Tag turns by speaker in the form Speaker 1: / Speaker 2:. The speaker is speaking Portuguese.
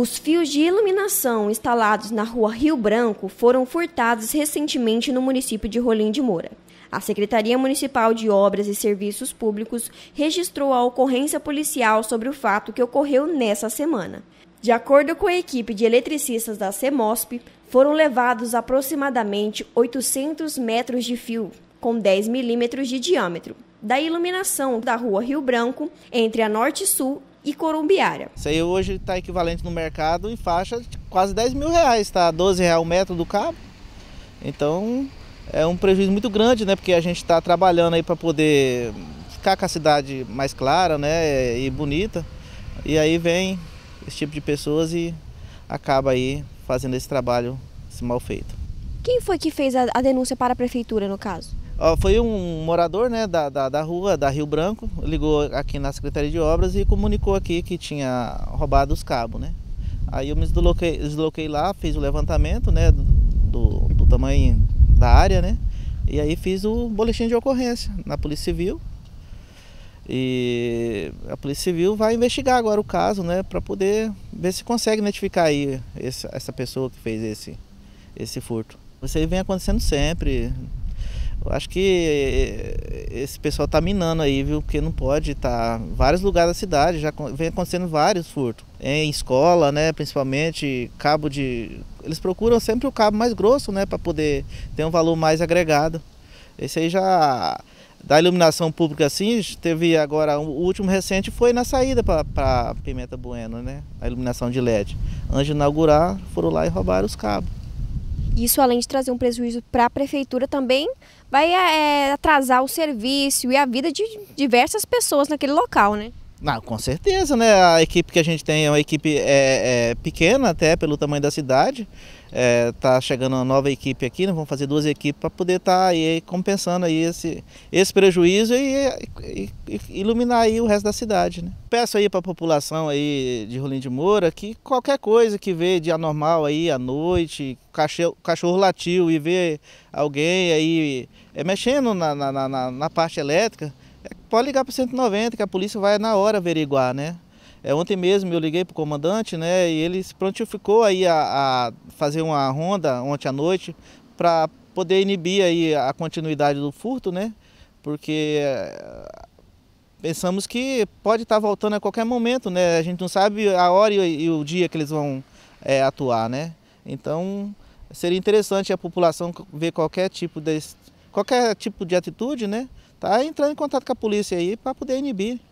Speaker 1: Os fios de iluminação instalados na rua Rio Branco foram furtados recentemente no município de Rolim de Moura. A Secretaria Municipal de Obras e Serviços Públicos registrou a ocorrência policial sobre o fato que ocorreu nessa semana. De acordo com a equipe de eletricistas da CEMOSP, foram levados aproximadamente 800 metros de fio, com 10 milímetros de diâmetro, da iluminação da rua Rio Branco, entre a Norte Sul e corumbiária.
Speaker 2: Isso aí hoje está equivalente no mercado em faixa de quase 10 mil reais, está 12 reais o metro do cabo. Então é um prejuízo muito grande, né? Porque a gente está trabalhando aí para poder ficar com a cidade mais clara, né? E bonita. E aí vem esse tipo de pessoas e acaba aí fazendo esse trabalho esse mal feito.
Speaker 1: Quem foi que fez a denúncia para a prefeitura no caso?
Speaker 2: Foi um morador né, da, da, da, rua, da Rio Branco, ligou aqui na Secretaria de Obras e comunicou aqui que tinha roubado os cabos, né? Aí eu me desloquei, desloquei lá, fiz o levantamento, né, do, do tamanho da área, né? E aí fiz o boletim de ocorrência na Polícia Civil. E a Polícia Civil vai investigar agora o caso, né, para poder ver se consegue identificar aí essa pessoa que fez esse, esse furto. Isso aí vem acontecendo sempre, eu acho que eh, esse pessoal tá minando aí, viu? Porque não pode tá vários lugares da cidade já vem acontecendo vários furtos. Em escola, né, principalmente cabo de eles procuram sempre o cabo mais grosso, né, para poder ter um valor mais agregado. Esse aí já da iluminação pública assim, teve agora o último recente foi na saída para Pimenta Bueno, né? A iluminação de LED. Antes de inaugurar, foram lá e roubaram os cabos.
Speaker 1: Isso, além de trazer um prejuízo para a prefeitura, também vai é, atrasar o serviço e a vida de diversas pessoas naquele local, né?
Speaker 2: Não, com certeza, né? A equipe que a gente tem é uma equipe é, é pequena até pelo tamanho da cidade. É, tá chegando uma nova equipe aqui, né? vamos fazer duas equipes para poder estar tá aí compensando aí esse, esse prejuízo e, e, e, iluminar aí o resto da cidade. Né? Peço aí para a população aí de Rolim de Moura que qualquer coisa que vê de anormal aí à noite, cachorro, cachorro latiu e vê alguém aí é, mexendo na, na, na, na parte elétrica, pode ligar para o 190, que a polícia vai na hora averiguar, né? É, ontem mesmo eu liguei para o comandante, né? E ele se prontificou aí a, a fazer uma ronda ontem à noite para poder inibir aí a continuidade do furto, né? Porque eh, pensamos que pode estar tá voltando a qualquer momento, né? A gente não sabe a hora e o dia que eles vão é, atuar, né? Então seria interessante a população ver qualquer tipo desse, qualquer tipo de atitude, né? Tá entrando em contato com a polícia aí para poder inibir.